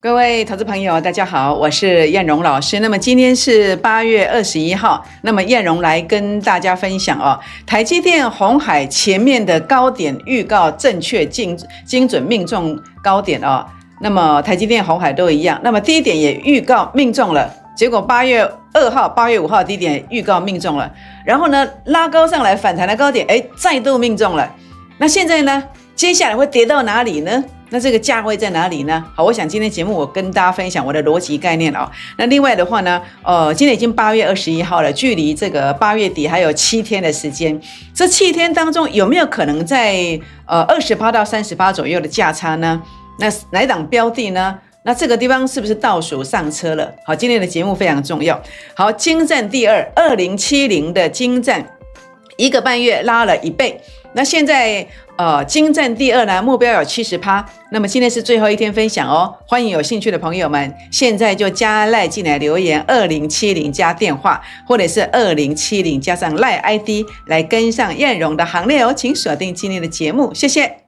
各位投资朋友，大家好，我是燕荣老师。那么今天是八月二十一号，那么燕荣来跟大家分享哦，台积电红海前面的高点预告正确精精准命中高点哦，那么台积电红海都一样，那么低点也预告命中了，结果八月二号、八月五号低点预告命中了，然后呢拉高上来反弹的高点，哎，再度命中了。那现在呢，接下来会跌到哪里呢？那这个价位在哪里呢？好，我想今天节目我跟大家分享我的逻辑概念哦。那另外的话呢，呃，今天已经八月二十一号了，距离这个八月底还有七天的时间。这七天当中有没有可能在呃二十八到三十八左右的价差呢？那哪档标的呢？那这个地方是不是倒数上车了？好，今天的节目非常重要。好，金湛第二二零七零的金湛，一个半月拉了一倍。那现在，呃，金湛第二呢，目标有七十趴。那么今天是最后一天分享哦，欢迎有兴趣的朋友们现在就加赖进来留言二零七零加电话，或者是二零七零加上赖 ID 来跟上艳荣的行列哦，请锁定今天的节目，谢谢。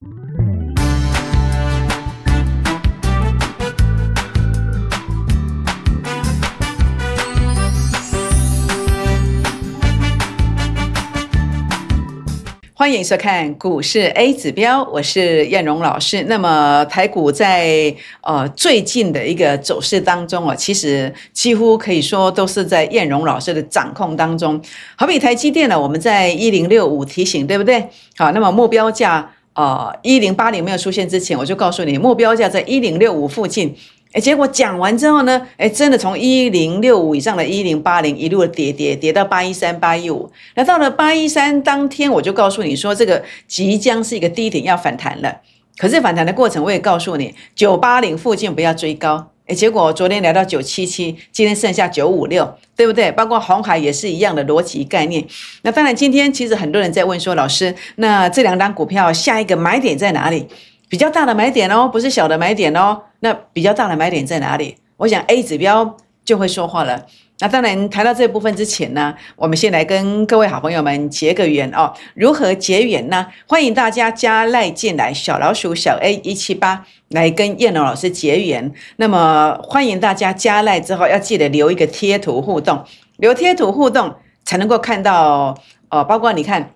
欢迎收看股市 A 指标，我是燕荣老师。那么台股在呃最近的一个走势当中啊，其实几乎可以说都是在燕荣老师的掌控当中。好比台积电呢，我们在一零六五提醒，对不对？好，那么目标价啊一零八零没有出现之前，我就告诉你目标价在一零六五附近。哎，结果讲完之后呢，哎，真的从一零六五以上的一零八零一路跌跌跌到八一三、八一五，那到了八一三当天，我就告诉你说，这个即将是一个低点，要反弹了。可是反弹的过程，我也告诉你，九八零附近不要追高。哎，结果昨天来到九七七，今天剩下九五六，对不对？包括红海也是一样的逻辑概念。那当然，今天其实很多人在问说，老师，那这两单股票下一个买点在哪里？比较大的买点哦，不是小的买点哦。那比较大的买点在哪里？我想 A 指标就会说话了。那当然，谈到这部分之前呢，我们先来跟各位好朋友们结个缘哦。如何结缘呢？欢迎大家加赖进来，小老鼠小 A 一七八来跟燕龙老师结缘。那么欢迎大家加赖之后，要记得留一个贴图互动，留贴图互动才能够看到哦。包括你看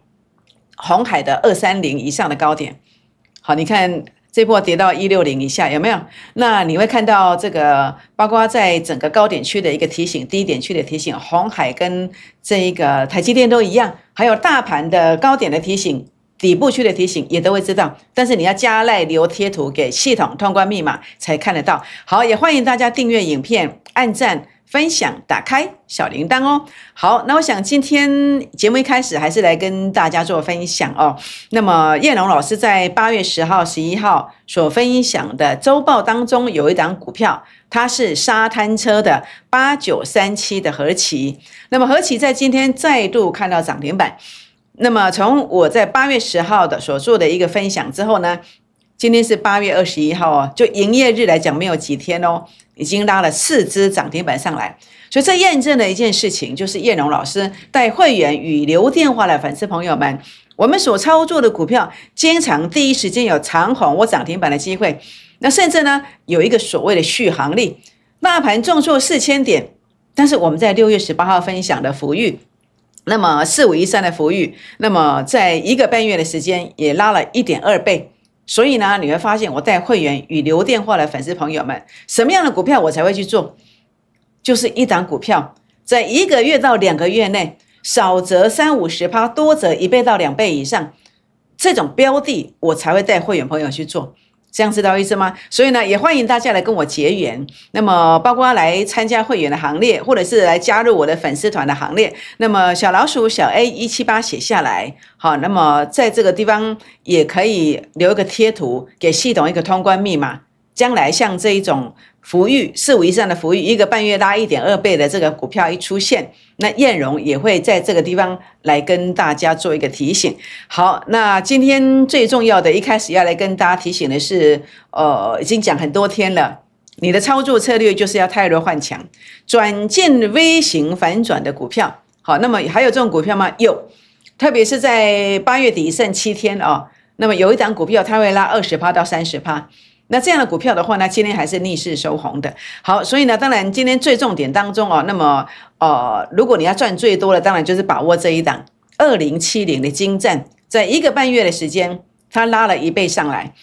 红海的二三零以上的高点，好，你看。这波跌到一六零以下有没有？那你会看到这个，包括在整个高点区的一个提醒，低点区的提醒，红海跟这一个台积电都一样，还有大盘的高点的提醒，底部区的提醒也都会知道。但是你要加奈流贴图给系统，通关密码才看得到。好，也欢迎大家订阅影片，按赞。分享，打开小铃铛哦。好，那我想今天节目一开始还是来跟大家做分享哦。那么，叶龙老师在八月十号、十一号所分享的周报当中有一档股票，它是沙滩车的八九三七的合奇。那么，合奇在今天再度看到涨停板。那么，从我在八月十号的所做的一个分享之后呢，今天是八月二十一号哦，就营业日来讲没有几天哦。已经拉了四只涨停板上来，所以这验证了一件事情，就是叶荣老师带会员与留电话的粉丝朋友们，我们所操作的股票经常第一时间有长虹或涨停板的机会，那甚至呢有一个所谓的续航力。大盘重挫四千点，但是我们在六月十八号分享的福裕，那么四五一三的福裕，那么在一个半月的时间也拉了一点二倍。所以呢，你会发现我带会员与留电话的粉丝朋友们，什么样的股票我才会去做？就是一档股票在一个月到两个月内，少则三五十趴，多则一倍到两倍以上，这种标的我才会带会员朋友去做。这样知道意思吗？所以呢，也欢迎大家来跟我结缘。那么，包括来参加会员的行列，或者是来加入我的粉丝团的行列。那么，小老鼠小 A 一七八写下来，好。那么，在这个地方也可以留一个贴图给系统一个通关密码。将来像这一种。福裕四五以上的福裕，一个半月拉一点二倍的这个股票一出现，那燕荣也会在这个地方来跟大家做一个提醒。好，那今天最重要的一开始要来跟大家提醒的是，呃，已经讲很多天了，你的操作策略就是要泰弱换强，转进微型反转的股票。好，那么还有这种股票吗？有，特别是在八月底剩七天哦，那么有一档股票它会拉二十趴到三十趴。那这样的股票的话，那今天还是逆势收红的。好，所以呢，当然今天最重点当中哦，那么呃，如果你要赚最多的，当然就是把握这一档二零七零的金站，在一个半月的时间，它拉了一倍上来。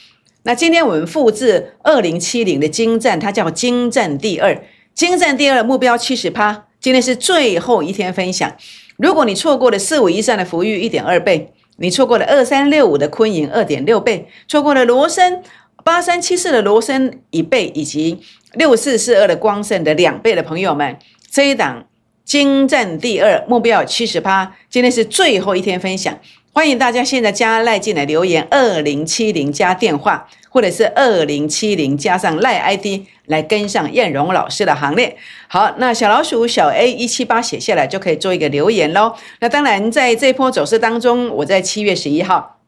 那今天我们复制二零七零的金站，它叫金站第二，金站第二目标七十趴，今天是最后一天分享。如果你错过了四五一三的福裕一点二倍，你错过了二三六五的昆银二点六倍，错过了罗森。八三七四的罗森一倍，以及六四四二的光胜的两倍的朋友们，这一档精湛第二目标七十八，今天是最后一天分享，欢迎大家现在加赖进来留言二零七零加电话，或者是二零七零加上赖 ID 来跟上燕荣老师的行列。好，那小老鼠小 A 一七八写下来就可以做一个留言喽。那当然，在这波走势当中，我在七月十一号。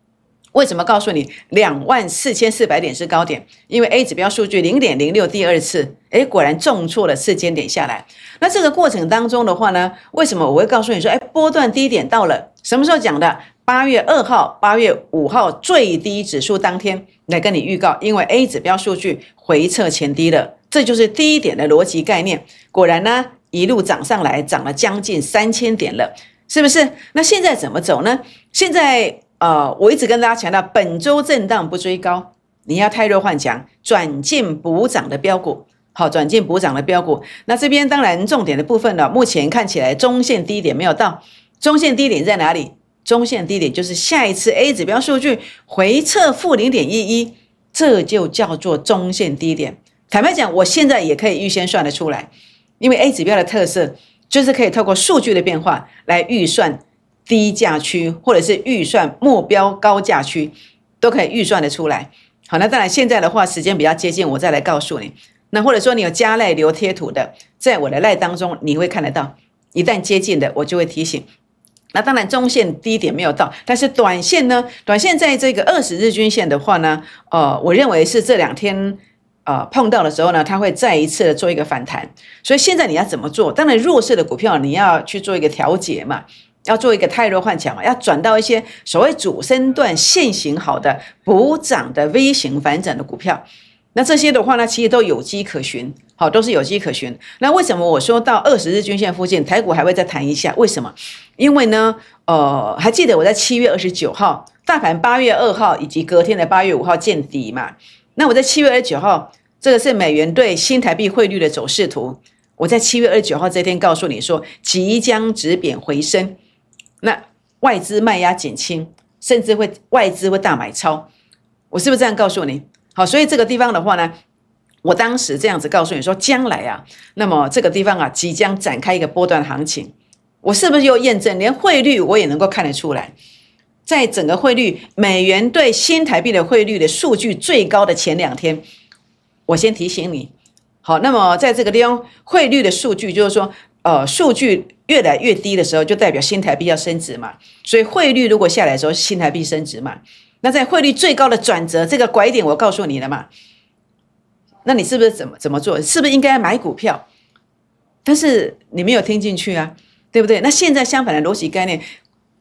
为什么告诉你两万四千四百点是高点？因为 A 指标数据零点零六，第二次，哎，果然重挫了四千点下来。那这个过程当中的话呢，为什么我会告诉你说，哎，波段低点到了什么时候讲的？八月二号、八月五号最低指数当天来跟你预告，因为 A 指标数据回撤前低了，这就是低点的逻辑概念。果然呢，一路涨上来，涨了将近三千点了，是不是？那现在怎么走呢？现在。呃，我一直跟大家强调，本周震荡不追高，你要太弱换强，转进补涨的标股，好，转进补涨的标股。那这边当然重点的部分呢，目前看起来中线低点没有到，中线低点在哪里？中线低点就是下一次 A 指标数据回撤负零点一一，这就叫做中线低点。坦白讲，我现在也可以预先算得出来，因为 A 指标的特色就是可以透过数据的变化来预算。低价区或者是预算目标高价区，都可以预算的出来。好，那当然现在的话时间比较接近，我再来告诉你。那或者说你有加奈流贴图的，在我的奈当中你会看得到。一旦接近的，我就会提醒。那当然中线低点没有到，但是短线呢？短线在这个二十日均线的话呢，呃，我认为是这两天呃碰到的时候呢，它会再一次的做一个反弹。所以现在你要怎么做？当然弱势的股票你要去做一个调节嘛。要做一个泰弱换强嘛，要转到一些所谓主升段线型好的补涨的微型反转的股票，那这些的话呢，其实都有迹可循，好，都是有迹可循。那为什么我说到二十日均线附近，台股还会再弹一下？为什么？因为呢，呃，还记得我在七月二十九号，大盘八月二号以及隔天的八月五号见底嘛？那我在七月二十九号，这个是美元对新台币汇率的走势图，我在七月二十九号这天告诉你说，即将止贬回升。那外资卖压减轻，甚至会外资会大买超，我是不是这样告诉你？好，所以这个地方的话呢，我当时这样子告诉你说，将来啊，那么这个地方啊即将展开一个波段行情，我是不是又验证？连汇率我也能够看得出来，在整个汇率美元对新台币的汇率的数据最高的前两天，我先提醒你，好，那么在这个地方汇率的数据，就是说，呃，数据。越来越低的时候，就代表新台币要升值嘛。所以汇率如果下来的时候，新台币升值嘛。那在汇率最高的转折这个拐点，我告诉你了嘛，那你是不是怎么怎么做？是不是应该买股票？但是你没有听进去啊，对不对？那现在相反的逻辑概念，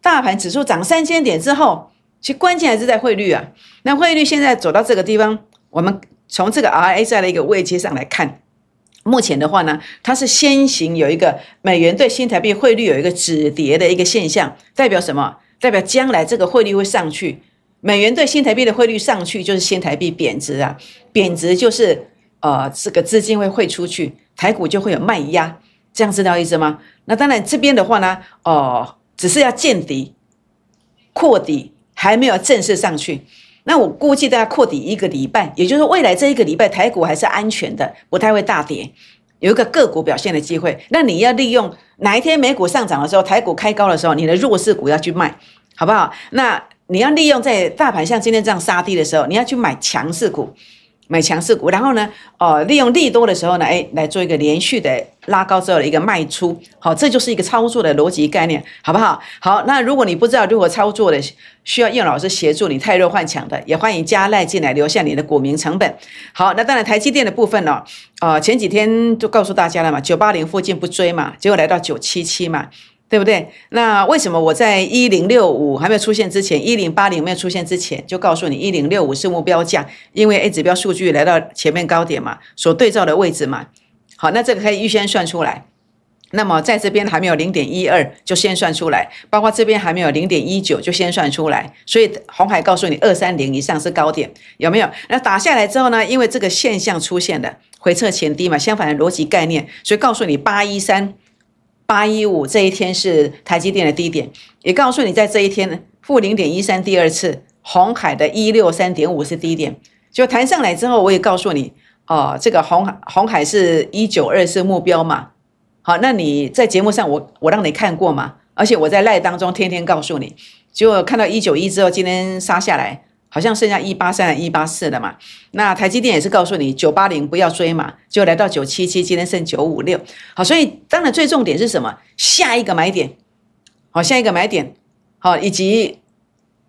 大盘指数涨三千点之后，其实关键还是在汇率啊。那汇率现在走到这个地方，我们从这个 RSI 的一个位阶上来看。目前的话呢，它是先行有一个美元对新台币汇率有一个止跌的一个现象，代表什么？代表将来这个汇率会上去，美元对新台币的汇率上去就是新台币贬值啊，贬值就是呃这个资金会汇出去，台股就会有卖压，这样知道意思吗？那当然这边的话呢，哦，只是要见底、扩底，还没有正式上去。那我估计大家扩底一个礼拜，也就是未来这一个礼拜，台股还是安全的，不太会大跌，有一个个股表现的机会。那你要利用哪一天美股上涨的时候，台股开高的时候，你的弱势股要去卖，好不好？那你要利用在大盘像今天这样杀低的时候，你要去买强势股。买强势股，然后呢，呃，利用利多的时候呢，哎，来做一个连续的拉高之后的一个卖出，好，这就是一个操作的逻辑概念，好不好？好，那如果你不知道如何操作的，需要叶老师协助你泰弱换强的，也欢迎加赖进来留下你的股名成本。好，那当然台积电的部分呢，呃，前几天就告诉大家了嘛，九八零附近不追嘛，结果来到九七七嘛。对不对？那为什么我在一零六五还没有出现之前，一零八零没有出现之前，就告诉你一零六五是目标价，因为 A 指标数据来到前面高点嘛，所对照的位置嘛。好，那这个可以预先算出来。那么在这边还没有零点一二，就先算出来；包括这边还没有零点一九，就先算出来。所以红海告诉你二三零以上是高点，有没有？那打下来之后呢？因为这个现象出现的回撤前低嘛，相反的逻辑概念，所以告诉你八一三。八一五这一天是台积电的低点，也告诉你在这一天负零点一三第二次，红海的一六三点五是低点。就弹上来之后，我也告诉你哦，这个红红海是一九二是目标嘛。好，那你在节目上我我让你看过嘛，而且我在赖当中天天告诉你，就看到一九一之后，今天杀下来。好像剩下一八三一八四了嘛？那台积电也是告诉你九八零不要追嘛，就来到九七七，今天剩九五六。好，所以当然最重点是什么？下一个买点，好，下一个买点，好，以及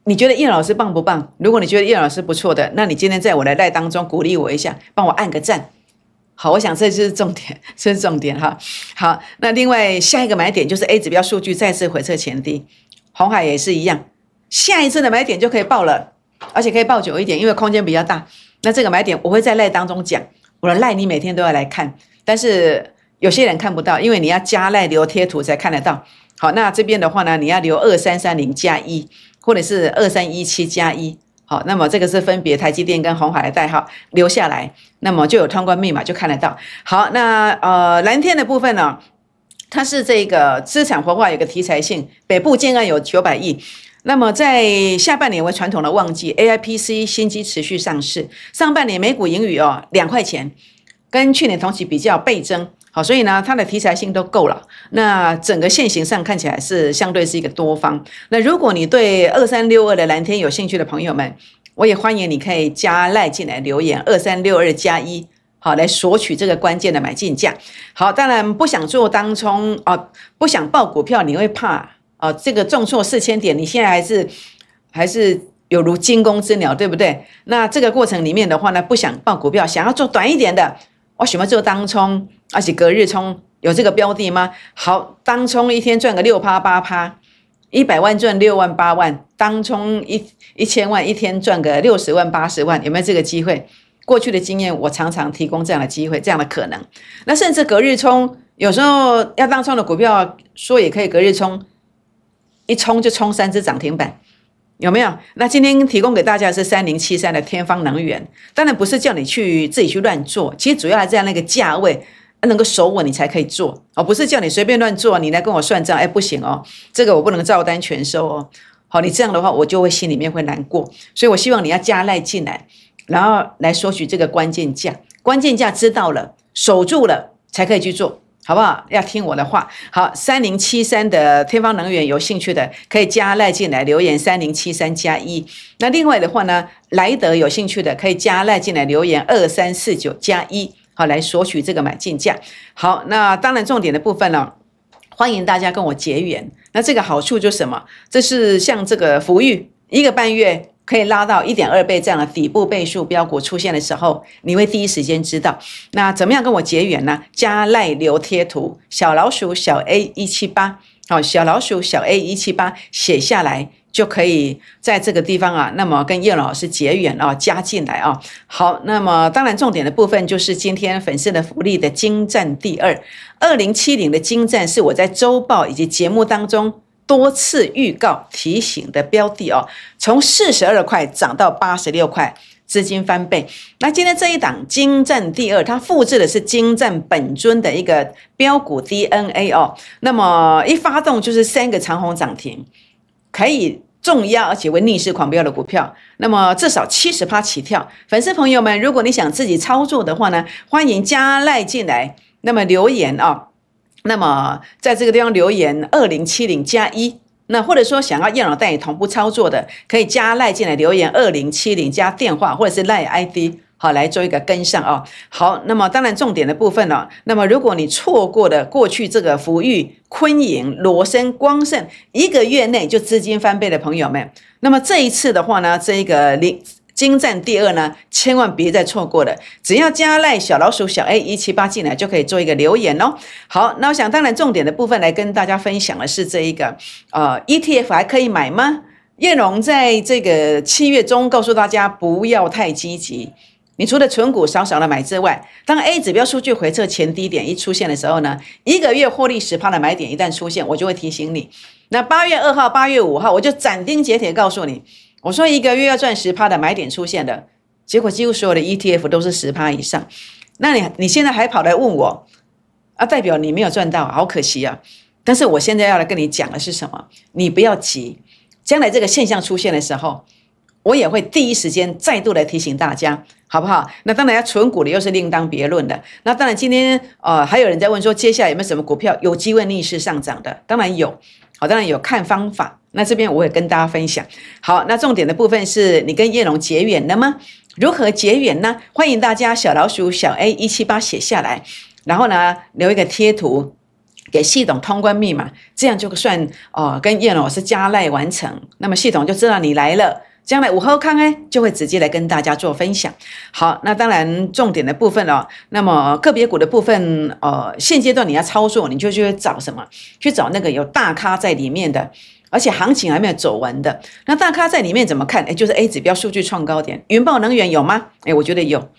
你觉得叶老师棒不棒？如果你觉得叶老师不错的，那你今天在我来带当中鼓励我一下，帮我按个赞。好，我想这就是重点，这是重点哈。好，那另外下一个买点就是 A 指标数据再次回测前低，红海也是一样，下一次的买点就可以报了。而且可以抱久一点，因为空间比较大。那这个买点我会在赖当中讲，我的赖你每天都要来看。但是有些人看不到，因为你要加赖流贴图才看得到。好，那这边的话呢，你要留二三三零加一，或者是二三一七加一。好，那么这个是分别台积电跟宏海的代号，留下来，那么就有通关密码就看得到。好，那呃蓝天的部分呢，它是这个资产活化有个题材性，北部建案有九百亿。那么在下半年为传统的旺季，A I P C 新机持续上市。上半年每股盈余哦，两块钱，跟去年同期比较倍增。好，所以呢，它的题材性都够了。那整个线型上看起来是相对是一个多方。那如果你对二三六二的蓝天有兴趣的朋友们，我也欢迎你可以加赖进来留言二三六二加一，好来索取这个关键的买进价。好，当然不想做当冲哦，不想报股票，你会怕。哦，这个重挫四千点，你现在还是还是有如惊弓之鸟，对不对？那这个过程里面的话呢，不想报股票，想要做短一点的，我喜欢做当冲，而且隔日冲，有这个标的吗？好，当冲一天赚个六趴八趴，一百万赚六万八万，当冲一一千万一天赚个六十万八十万，有没有这个机会？过去的经验，我常常提供这样的机会，这样的可能。那甚至隔日冲，有时候要当冲的股票，说也可以隔日冲。一冲就冲三只涨停板，有没有？那今天提供给大家是三零七三的天方能源，当然不是叫你去自己去乱做，其实主要是在那个价位，能够守稳你才可以做哦，不是叫你随便乱做，你来跟我算账，哎不行哦，这个我不能照单全收哦，好，你这样的话我就会心里面会难过，所以我希望你要加赖进来，然后来索取这个关键价，关键价知道了，守住了才可以去做。好不好？要听我的话。好，三零七三的天方能源，有兴趣的可以加赖进来留言三零七三加一。那另外的话呢，莱德有兴趣的可以加赖进来留言二三四九加一。好，来索取这个买进价。好，那当然重点的部分呢，欢迎大家跟我结缘。那这个好处就什么？这是像这个福裕一个半月。可以拉到一点二倍这样的底部倍数，标股出现的时候，你会第一时间知道。那怎么样跟我结缘呢？加赖流贴图，小老鼠小 A 一七八，好，小老鼠小 A 一七八写下来就可以在这个地方啊。那么跟叶老师结缘啊，加进来啊。好，那么当然重点的部分就是今天粉丝的福利的精湛第二二零七零的精湛是我在周报以及节目当中。多次预告提醒的标的哦，从四十二块涨到八十六块，资金翻倍。那今天这一档金战第二，它复制的是金战本尊的一个标股 DNA 哦。那么一发动就是三个长虹涨停，可以重压而且为逆势狂飙的股票。那么至少七十趴起跳。粉丝朋友们，如果你想自己操作的话呢，欢迎加赖进来，那么留言啊。那么在这个地方留言二零七零加一，那或者说想要燕老带你同步操作的，可以加赖进来留言二零七零加电话或者是赖 ID，好来做一个跟上哦。好，那么当然重点的部分呢，那么如果你错过了过去这个福昱、坤盈、罗森、光盛一个月内就资金翻倍的朋友们，那么这一次的话呢，这个零。精湛第二呢，千万别再错过了。只要加赖小老鼠小 A 一七八进来就可以做一个留言哦。好，那我想当然重点的部分来跟大家分享的是这一个呃 ETF 还可以买吗？叶龙在这个七月中告诉大家不要太积极。你除了存股少少的买之外，当 A 指标数据回撤前低点一出现的时候呢，一个月获利十趴的买点一旦出现，我就会提醒你。那八月二号、八月五号，我就斩钉截铁告诉你。我说一个月要赚十趴的买点出现的，结果几乎所有的 ETF 都是十趴以上。那你你现在还跑来问我，啊，代表你没有赚到，好可惜啊。但是我现在要来跟你讲的是什么？你不要急，将来这个现象出现的时候，我也会第一时间再度来提醒大家，好不好？那当然要存股的又是另当别论的。那当然今天呃还有人在问说，接下来有没有什么股票有机会逆势上涨的？当然有，好，当然有看方法。那这边我会跟大家分享。好，那重点的部分是你跟叶龙结缘了吗？如何结缘呢？欢迎大家小老鼠小 A 一七八写下来，然后呢留一个贴图给系统通关密码，这样就算哦跟叶龙是加赖完成。那么系统就知道你来了，将来午后康哎就会直接来跟大家做分享。好，那当然重点的部分哦，那么个别股的部分，呃，现阶段你要操作，你就去找什么？去找那个有大咖在里面的。而且行情还没有走完的，那大咖在里面怎么看？哎，就是 A 指标数据创高点，云豹能源有吗？哎，我觉得有。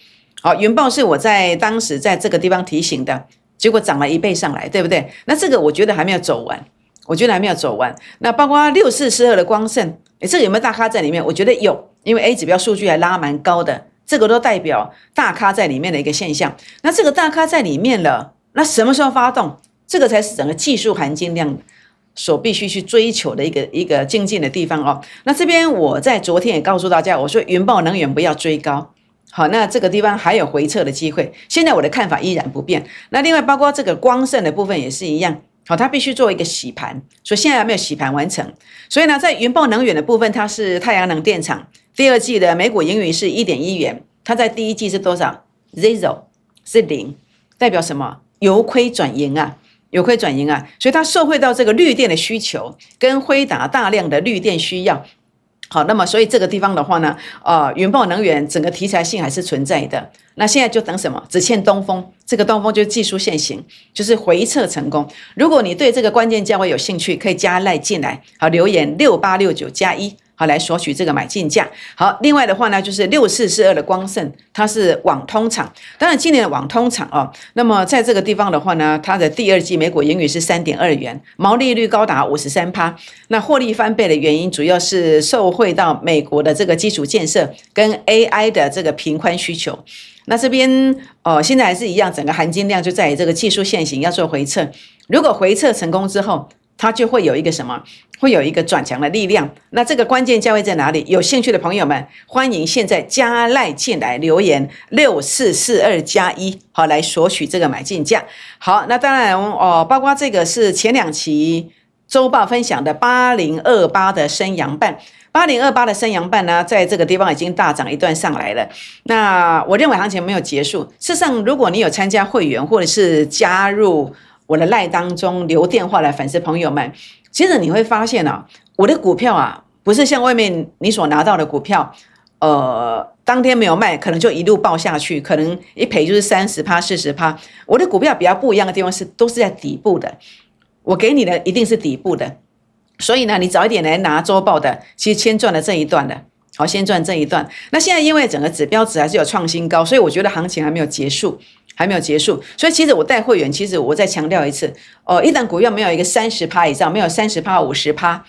好，云豹是我在当时在这个地方提醒的，结果涨了一倍上来，对不对？那这个我觉得还没有走完，我觉得还没有走完。那包括六四四二的光盛，哎，这个有没有大咖在里面？我觉得有，因为 A 指标数据还拉蛮高的，这个都代表大咖在里面的一个现象。那这个大咖在里面了，那什么时候发动？这个才是整个技术含金量。所必须去追求的一个一个境界的地方哦。那这边我在昨天也告诉大家，我说云豹能源不要追高。好，那这个地方还有回撤的机会。现在我的看法依然不变。那另外包括这个光胜的部分也是一样。好，它必须做一个洗盘，所以现在还没有洗盘完成。所以呢，在云豹能源的部分，它是太阳能电厂第二季的每股盈余是一点一元，它在第一季是多少？Zero 是零，代表什么？由亏转盈啊。有亏转盈啊，所以它受惠到这个绿电的需求，跟辉达大量的绿电需要。好，那么所以这个地方的话呢，呃，云豹能源整个题材性还是存在的。那现在就等什么？只欠东风。这个东风就是技术现行，就是回撤成功。如果你对这个关键价位有兴趣，可以加赖进来，好留言六八六九加一。好，来索取这个买进价。好，另外的话呢，就是六四四二的光盛，它是网通厂。当然，今年的网通厂哦，那么在这个地方的话呢，它的第二季每股盈余是三点二元，毛利率高达五十三趴。那获利翻倍的原因，主要是受惠到美国的这个基础建设跟 AI 的这个平宽需求。那这边哦，现在还是一样，整个含金量就在于这个技术线型要做回撤。如果回撤成功之后，它就会有一个什么，会有一个转强的力量。那这个关键价位在哪里？有兴趣的朋友们，欢迎现在加赖进来留言六四四二加一，好来索取这个买进价。好，那当然哦，包括这个是前两期周报分享的八零二八的升阳半，八零二八的升阳半呢，在这个地方已经大涨一段上来了。那我认为行情没有结束。事实上，如果你有参加会员或者是加入。我的赖当中留电话的粉丝朋友们，其实你会发现啊，我的股票啊，不是像外面你所拿到的股票，呃，当天没有卖，可能就一路爆下去，可能一赔就是三十趴、四十趴。我的股票比较不一样的地方是，都是在底部的。我给你的一定是底部的，所以呢，你早一点来拿周报的，其实先赚了这一段的。好，先赚这一段。那现在因为整个指标值还是有创新高，所以我觉得行情还没有结束。还没有结束，所以其实我带会员，其实我再强调一次，哦，一旦股票没有一个三十趴以上，没有三十趴五十趴，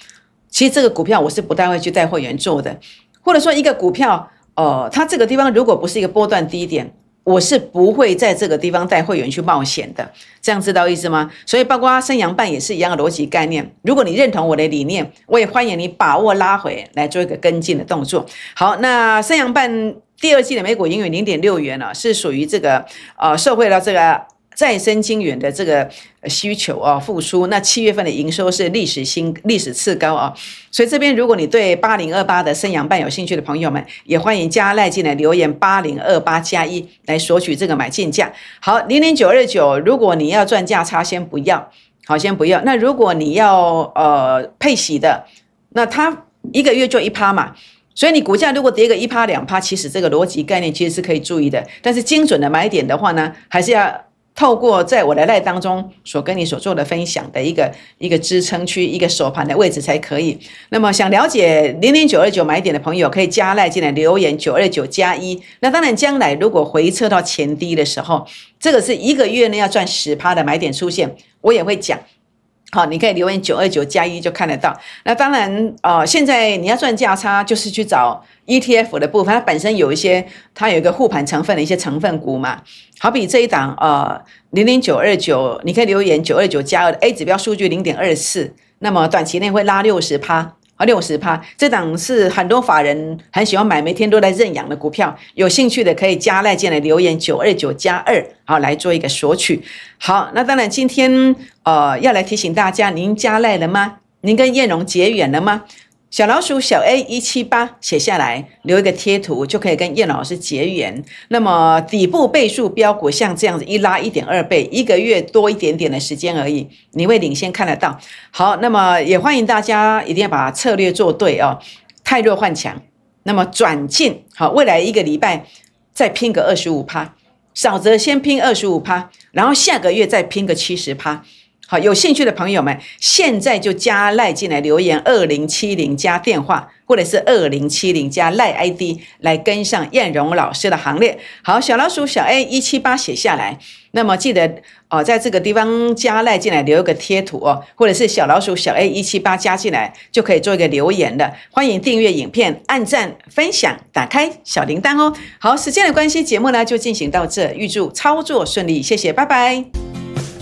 其实这个股票我是不太会去带会员做的，或者说一个股票，呃，它这个地方如果不是一个波段低点，我是不会在这个地方带会员去冒险的，这样知道意思吗？所以包括升阳半也是一样的逻辑概念，如果你认同我的理念，我也欢迎你把握拉回来做一个跟进的动作。好，那升阳半。第二季的每股盈余零点六元啊，是属于这个呃社会的这个再生资源的这个需求啊复苏。那七月份的营收是历史新历史次高啊，所以这边如果你对八零二八的升阳半有兴趣的朋友们，也欢迎加赖进来留言八零二八加一来索取这个买进价。好，零零九二九，如果你要赚价差先不要，好先不要。那如果你要呃配息的，那它一个月就一趴嘛。所以你股价如果跌个一趴两趴，其实这个逻辑概念其实是可以注意的。但是精准的买点的话呢，还是要透过在我的赖当中所跟你所做的分享的一个一个支撑区、一个手盘的位置才可以。那么想了解零零九二九买点的朋友，可以加赖进来留言九二九加一。那当然，将来如果回撤到前低的时候，这个是一个月呢要赚十趴的买点出现，我也会讲。好，你可以留言九二九加一就看得到。那当然，呃，现在你要赚价差，就是去找 ETF 的部分，它本身有一些，它有一个护盘成分的一些成分股嘛。好比这一档，呃，零零九二九，你可以留言九二九加二的 A 指标数据零点二四，那么短期内会拉六十趴。好，六十趴，这档是很多法人很喜欢买，每天都在认养的股票。有兴趣的可以加赖进来留言九二九加二，好来做一个索取。好，那当然今天呃要来提醒大家，您加赖了吗？您跟燕荣结缘了吗？小老鼠小 A 一七八写下来，留一个贴图就可以跟叶老师结缘。那么底部倍数标股像这样子，一拉一点二倍，一个月多一点点的时间而已，你会领先看得到。好，那么也欢迎大家一定要把策略做对哦，太弱换强。那么转进好，未来一个礼拜再拼个二十五趴，少则先拼二十五趴，然后下个月再拼个七十趴。好，有兴趣的朋友们，现在就加赖进来留言二零七零加电话，或者是二零七零加赖 ID 来跟上燕荣老师的行列。好，小老鼠小 A 一七八写下来，那么记得哦，在这个地方加赖进来留一个贴图哦，或者是小老鼠小 A 一七八加进来就可以做一个留言了。欢迎订阅影片，按赞分享，打开小铃铛哦。好，时间的关系，节目呢就进行到这，预祝操作顺利，谢谢，拜拜。